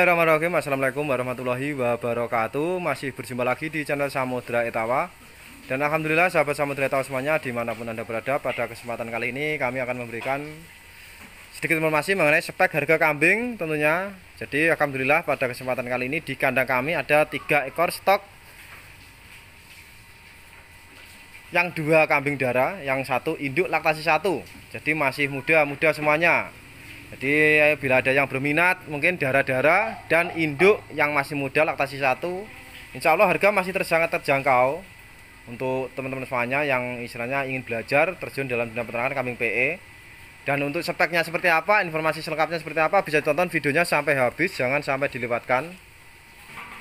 Bismillahirrahmanirrahim Assalamualaikum warahmatullahi wabarakatuh Masih berjumpa lagi di channel Samudra Etawa Dan Alhamdulillah sahabat Samudra Etawa semuanya Dimanapun Anda berada pada kesempatan kali ini Kami akan memberikan sedikit informasi mengenai spek harga kambing tentunya Jadi Alhamdulillah pada kesempatan kali ini di kandang kami ada tiga ekor stok Yang dua kambing darah, yang satu induk laktasi satu Jadi masih muda-muda semuanya jadi eh, bila ada yang berminat mungkin darah-darah dan induk yang masih muda laktasi satu, Insya Allah harga masih sangat terjangkau Untuk teman-teman semuanya yang istilahnya ingin belajar terjun dalam dunia peternakan kambing PE Dan untuk speknya seperti apa, informasi selengkapnya seperti apa bisa ditonton videonya sampai habis Jangan sampai dilewatkan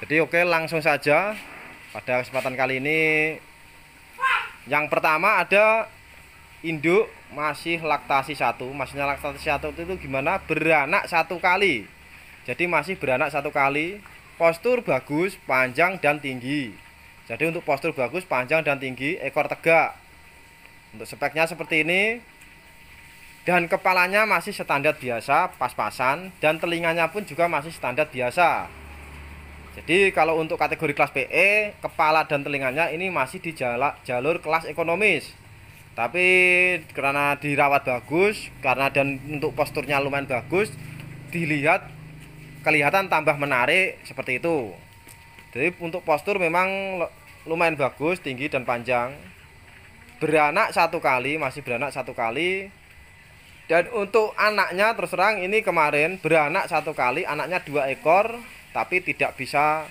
Jadi oke langsung saja Pada kesempatan kali ini Yang pertama ada induk masih laktasi satu maksudnya laktasi satu itu gimana beranak satu kali jadi masih beranak satu kali postur bagus panjang dan tinggi jadi untuk postur bagus panjang dan tinggi ekor tegak untuk speknya seperti ini dan kepalanya masih standar biasa pas-pasan dan telinganya pun juga masih standar biasa jadi kalau untuk kategori kelas PE kepala dan telinganya ini masih di jalur kelas ekonomis tapi karena dirawat bagus karena dan untuk posturnya lumayan bagus dilihat kelihatan tambah menarik seperti itu jadi untuk postur memang lumayan bagus tinggi dan panjang beranak satu kali masih beranak satu kali dan untuk anaknya terus terang ini kemarin beranak satu kali anaknya dua ekor tapi tidak bisa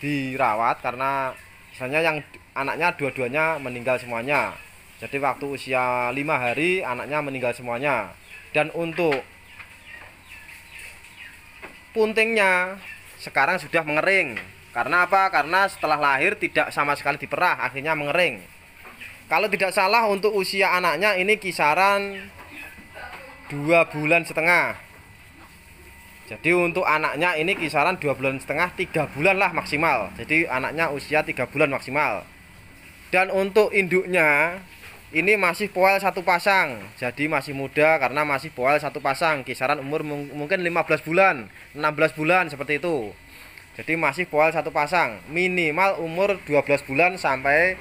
dirawat karena misalnya yang anaknya dua-duanya meninggal semuanya jadi waktu usia lima hari anaknya meninggal semuanya. Dan untuk puntingnya sekarang sudah mengering. Karena apa? Karena setelah lahir tidak sama sekali diperah, akhirnya mengering. Kalau tidak salah untuk usia anaknya ini kisaran dua bulan setengah. Jadi untuk anaknya ini kisaran dua bulan setengah, tiga bulan lah maksimal. Jadi anaknya usia tiga bulan maksimal. Dan untuk induknya ini masih poel satu pasang, jadi masih muda karena masih poel satu pasang, kisaran umur mungkin 15 bulan, 16 bulan seperti itu. Jadi masih poel satu pasang, minimal umur 12 bulan sampai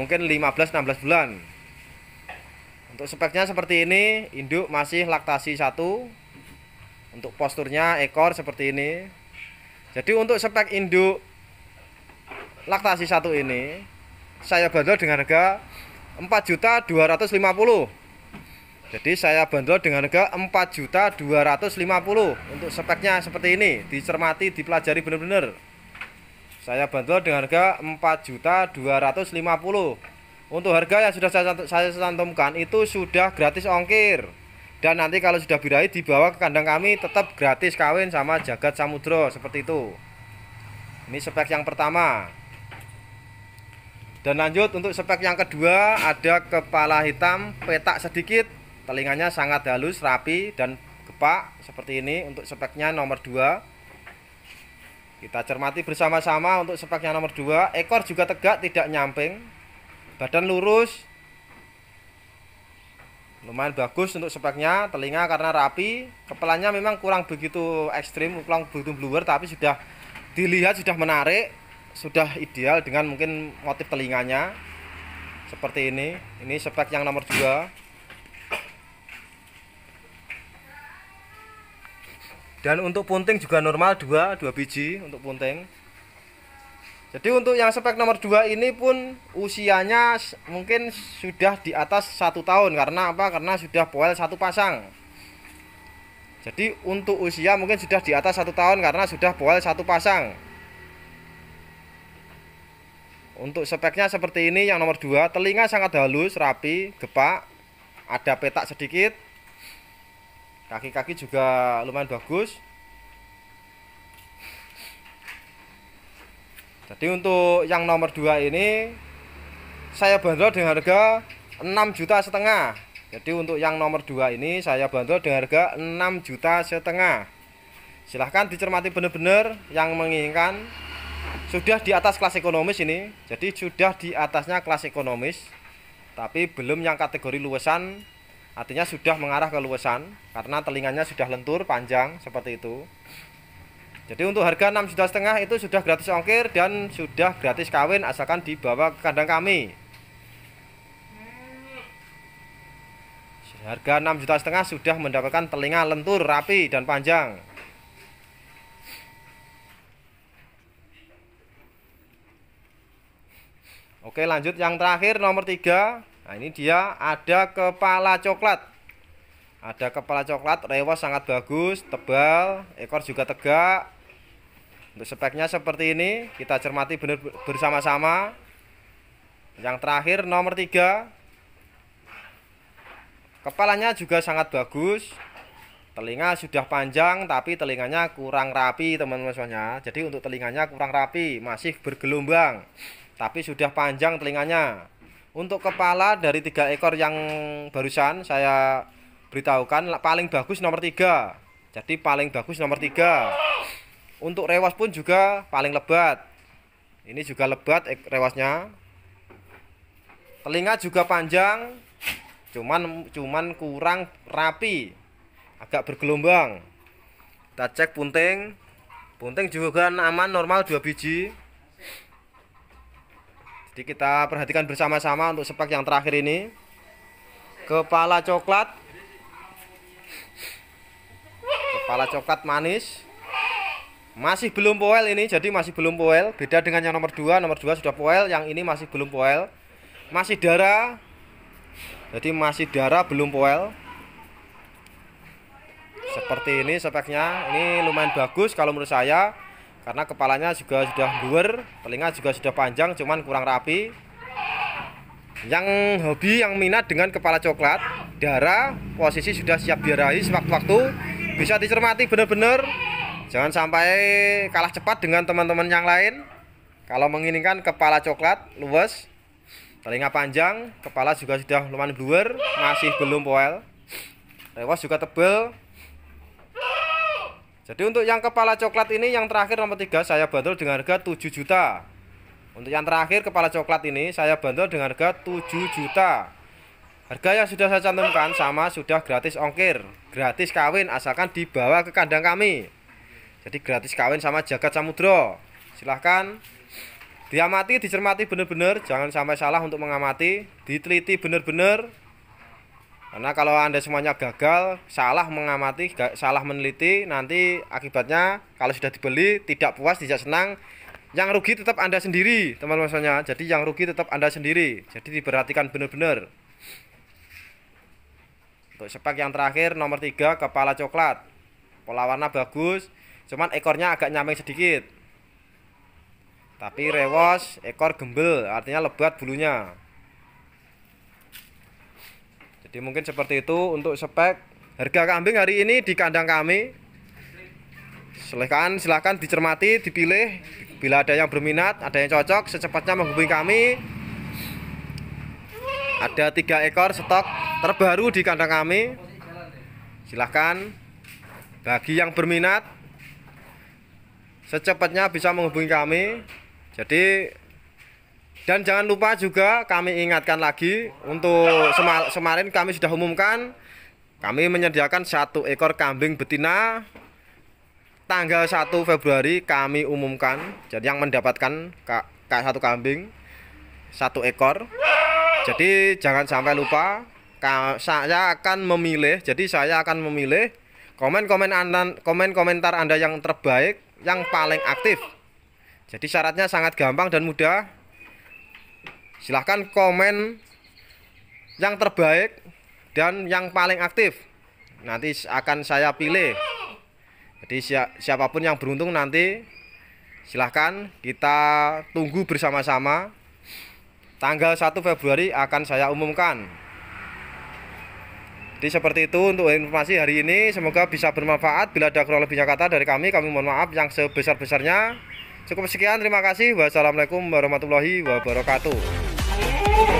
mungkin 15-16 bulan. Untuk speknya seperti ini, induk masih laktasi satu. Untuk posturnya ekor seperti ini. Jadi untuk spek induk laktasi satu ini, saya bandel dengan harga juta 4 250 Jadi saya bandrol dengan harga juta 250 untuk speknya seperti ini. Dicermati, dipelajari benar-benar. Saya bandrol dengan harga juta 250 Untuk harga yang sudah saya, saya cantumkan itu sudah gratis ongkir. Dan nanti kalau sudah birahi dibawa ke kandang kami tetap gratis kawin sama jagat samudro seperti itu. Ini spek yang pertama. Dan lanjut untuk spek yang kedua ada kepala hitam petak sedikit, telinganya sangat halus, rapi dan gepak seperti ini untuk speknya nomor 2. Kita cermati bersama-sama untuk speknya nomor 2, ekor juga tegak tidak nyamping. Badan lurus. Lumayan bagus untuk speknya, telinga karena rapi, kepalanya memang kurang begitu ekstrim, kurang begitu bluer tapi sudah dilihat sudah menarik sudah ideal dengan mungkin motif telinganya seperti ini ini spek yang nomor 2 dan untuk punting juga normal 2 2 biji untuk punting jadi untuk yang spek nomor 2 ini pun usianya mungkin sudah di atas satu tahun karena apa karena sudah poel satu pasang jadi untuk usia mungkin sudah di atas satu tahun karena sudah poel satu pasang untuk speknya seperti ini yang nomor 2, telinga sangat halus, rapi, gepak, ada petak sedikit. Kaki-kaki juga lumayan bagus. Jadi untuk yang nomor 2 ini saya bandrol dengan harga 6 juta setengah. Jadi untuk yang nomor 2 ini saya bandrol dengan harga 6 juta setengah. Silahkan dicermati benar-benar yang menginginkan sudah di atas kelas ekonomis ini jadi sudah di atasnya kelas ekonomis tapi belum yang kategori luwesan artinya sudah mengarah ke luwesan karena telinganya sudah lentur panjang seperti itu jadi untuk harga 6 juta setengah itu sudah gratis ongkir dan sudah gratis kawin asalkan dibawa ke kandang kami harga 6 juta setengah sudah mendapatkan telinga lentur rapi dan panjang Oke lanjut yang terakhir nomor 3 Nah ini dia ada kepala coklat Ada kepala coklat Rewas sangat bagus Tebal Ekor juga tegak Untuk speknya seperti ini Kita cermati benar bersama-sama Yang terakhir nomor 3 Kepalanya juga sangat bagus Telinga sudah panjang tapi telinganya kurang rapi teman-teman semuanya Jadi untuk telinganya kurang rapi Masih bergelombang tapi sudah panjang telinganya. Untuk kepala dari tiga ekor yang barusan saya beritahukan paling bagus nomor tiga. Jadi paling bagus nomor tiga. Untuk rewas pun juga paling lebat. Ini juga lebat rewasnya. Telinga juga panjang, cuman cuman kurang rapi, agak bergelombang. Kita cek punting. Punting juga kan aman normal dua biji jadi kita perhatikan bersama-sama untuk sepak yang terakhir ini. Kepala coklat. Kepala coklat manis. Masih belum poel ini, jadi masih belum poel. Beda dengan yang nomor 2, nomor 2 sudah poel, yang ini masih belum poel. Masih darah. Jadi masih darah belum poel. Seperti ini speknya. Ini lumayan bagus kalau menurut saya karena kepalanya juga sudah buer telinga juga sudah panjang cuman kurang rapi yang hobi yang minat dengan kepala coklat darah posisi sudah siap diarahi sewaktu-waktu bisa dicermati benar-benar jangan sampai kalah cepat dengan teman-teman yang lain kalau menginginkan kepala coklat luwes telinga panjang kepala juga sudah lumayan bluer masih belum poel rewas juga tebel jadi untuk yang kepala coklat ini yang terakhir nomor 3 saya bandrol dengan harga 7 juta. Untuk yang terakhir kepala coklat ini saya bandrol dengan harga 7 juta. Harga yang sudah saya cantumkan sama sudah gratis ongkir, gratis kawin asalkan dibawa ke kandang kami. Jadi gratis kawin sama jagat samudro. Silahkan diamati, dicermati benar-benar, jangan sampai salah untuk mengamati, diteliti benar-benar, karena kalau Anda semuanya gagal, salah mengamati, salah meneliti, nanti akibatnya kalau sudah dibeli tidak puas, tidak senang, yang rugi tetap Anda sendiri, teman-teman semuanya. Jadi yang rugi tetap Anda sendiri. Jadi diperhatikan benar-benar. Untuk spek yang terakhir nomor 3 kepala coklat. Pola warna bagus, cuman ekornya agak nyameng sedikit. Tapi rewos, ekor gembel, artinya lebat bulunya. Jadi mungkin seperti itu untuk spek harga kambing hari ini di kandang kami. Silahkan, silahkan dicermati, dipilih. Bila ada yang berminat, ada yang cocok, secepatnya menghubungi kami. Ada tiga ekor stok terbaru di kandang kami. Silahkan bagi yang berminat secepatnya bisa menghubungi kami. Jadi dan jangan lupa juga kami ingatkan lagi untuk semal, semarin kami sudah umumkan kami menyediakan satu ekor kambing betina tanggal 1 Februari kami umumkan. Jadi yang mendapatkan kak satu kambing satu ekor. Jadi jangan sampai lupa saya akan memilih. Jadi saya akan memilih komen-komen Anda komen-komentar Anda yang terbaik, yang paling aktif. Jadi syaratnya sangat gampang dan mudah silahkan komen yang terbaik dan yang paling aktif nanti akan saya pilih jadi siapapun yang beruntung nanti silahkan kita tunggu bersama-sama tanggal 1 Februari akan saya umumkan jadi seperti itu untuk informasi hari ini semoga bisa bermanfaat bila ada kurang lebihnya kata dari kami kami mohon maaf yang sebesar-besarnya cukup sekian terima kasih wassalamualaikum warahmatullahi wabarakatuh Yeah.